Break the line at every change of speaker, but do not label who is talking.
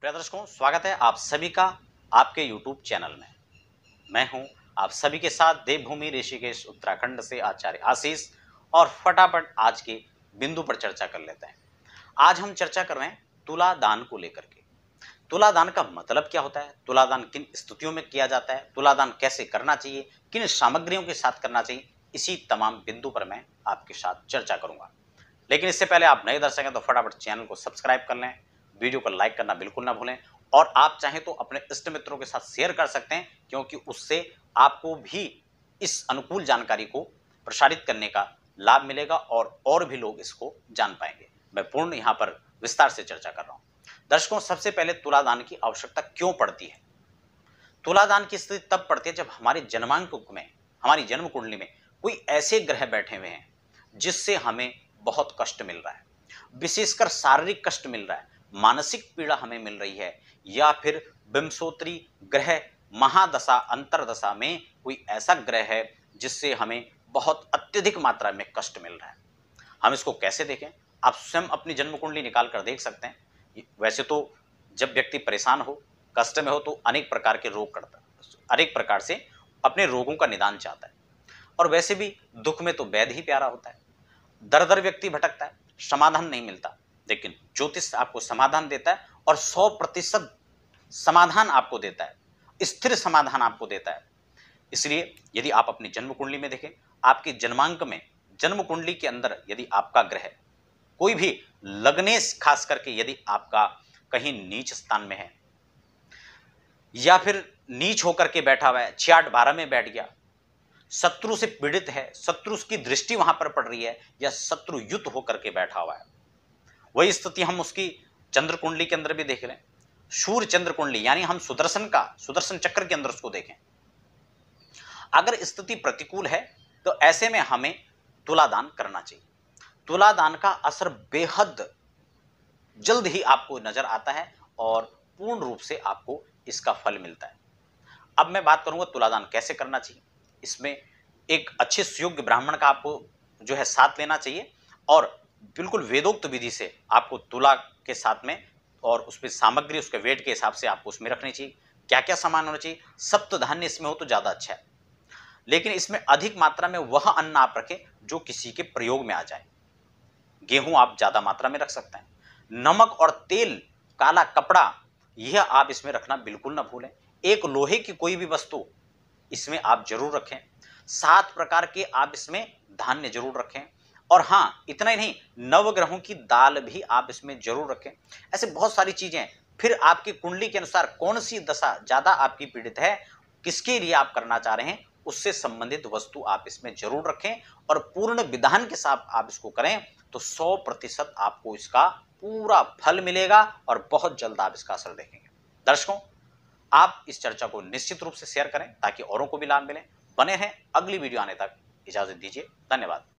प्रिय दर्शकों स्वागत है आप सभी का आपके यूट्यूब चैनल में मैं हूं आप सभी के साथ देवभूमि ऋषिकेश उत्तराखंड से आचार्य आशीष और फटाफट आज के बिंदु पर चर्चा कर लेते हैं आज हम चर्चा कर रहे हैं तुला दान को लेकर के तुला दान का मतलब क्या होता है तुला दान किन स्तुतियों में किया जाता है तुला दान कैसे करना चाहिए किन सामग्रियों के साथ करना चाहिए इसी तमाम बिंदु पर मैं आपके साथ चर्चा करूंगा लेकिन इससे पहले आप नए दर्शक हैं तो फटाफट चैनल को सब्सक्राइब कर लें वीडियो को लाइक करना बिल्कुल ना भूलें और आप चाहें तो अपने इष्ट मित्रों के साथ शेयर कर सकते हैं क्योंकि उससे आपको भी इस अनुकूल जानकारी को प्रसारित करने का लाभ मिलेगा और और भी लोग इसको जान पाएंगे मैं पूर्ण यहाँ पर विस्तार से चर्चा कर रहा हूँ दर्शकों सबसे पहले तुलादान की आवश्यकता क्यों पड़ती है तुलादान की स्थिति तब पड़ती है जब हमारे जन्मांक में हमारी जन्म कुंडली में कोई ऐसे ग्रह बैठे हुए हैं जिससे हमें बहुत कष्ट मिल रहा है विशेषकर शारीरिक कष्ट मिल रहा है मानसिक पीड़ा हमें मिल रही है या फिर बिंसोत्री ग्रह महादशा अंतरदशा में कोई ऐसा ग्रह है जिससे हमें बहुत अत्यधिक मात्रा में कष्ट मिल रहा है हम इसको कैसे देखें आप स्वयं अपनी जन्म कुंडली निकाल कर देख सकते हैं वैसे तो जब व्यक्ति परेशान हो कष्ट में हो तो अनेक प्रकार के रोग करता है अनेक प्रकार से अपने रोगों का निदान चाहता है और वैसे भी दुख में तो वैध ही प्यारा होता है दर दर व्यक्ति भटकता है समाधान नहीं मिलता लेकिन ज्योतिष आपको समाधान देता है और सौ प्रतिशत समाधान आपको देता है स्थिर समाधान आपको देता है इसलिए यदि आप अपनी जन्म कुंडली में देखें आपके जन्मांक में जन्म कुंडली के अंदर यदि आपका ग्रह कोई भी लग्नेश खास करके यदि आपका कहीं नीच स्थान में है या फिर नीच होकर के बैठा हुआ है छियाठ बारह में बैठ गया शत्रु से पीड़ित है शत्रु की दृष्टि वहां पर पड़ रही है या शत्रु युद्ध होकर के बैठा हुआ है वही स्थिति हम उसकी चंद्र कुंडली के अंदर भी देख रहे हैं सूर्य चंद्र कुंडली यानी हम सुदर्शन का सुदर्शन चक्र के अंदर उसको देखें अगर स्थिति प्रतिकूल है तो ऐसे में हमें तुलादान करना चाहिए तुलादान का असर बेहद जल्द ही आपको नजर आता है और पूर्ण रूप से आपको इसका फल मिलता है अब मैं बात करूंगा तुलादान कैसे करना चाहिए इसमें एक अच्छे सुयोग्य ब्राह्मण का आपको जो है साथ लेना चाहिए और बिल्कुल वेदोक्त विधि से आपको तुला के साथ में और उसमें सामग्री उसके वेट के हिसाब से आपको उसमें रखनी चाहिए क्या क्या सामान होना चाहिए सप्त धान्य इसमें हो तो ज़्यादा अच्छा है लेकिन इसमें अधिक मात्रा में वह अन्न आप रखें जो किसी के प्रयोग में आ जाए गेहूं आप ज़्यादा मात्रा में रख सकते हैं नमक और तेल काला कपड़ा यह आप इसमें रखना बिल्कुल ना भूलें एक लोहे की कोई भी वस्तु इसमें आप जरूर रखें सात प्रकार के आप इसमें धान्य जरूर रखें और हाँ इतना ही नहीं नवग्रहों की दाल भी आप इसमें जरूर रखें ऐसे बहुत सारी चीजें फिर आपकी कुंडली के अनुसार कौन सी दशा ज्यादा आपकी पीड़ित है किसके लिए आप करना चाह रहे हैं उससे संबंधित वस्तु आप इसमें जरूर रखें और पूर्ण विधान के साथ आप इसको करें तो 100 प्रतिशत आपको इसका पूरा फल मिलेगा और बहुत जल्द आप इसका असर देखेंगे दर्शकों आप इस चर्चा को निश्चित रूप से शेयर करें ताकि औरों को भी लाभ मिले बने रहें अगली वीडियो आने तक इजाजत दीजिए धन्यवाद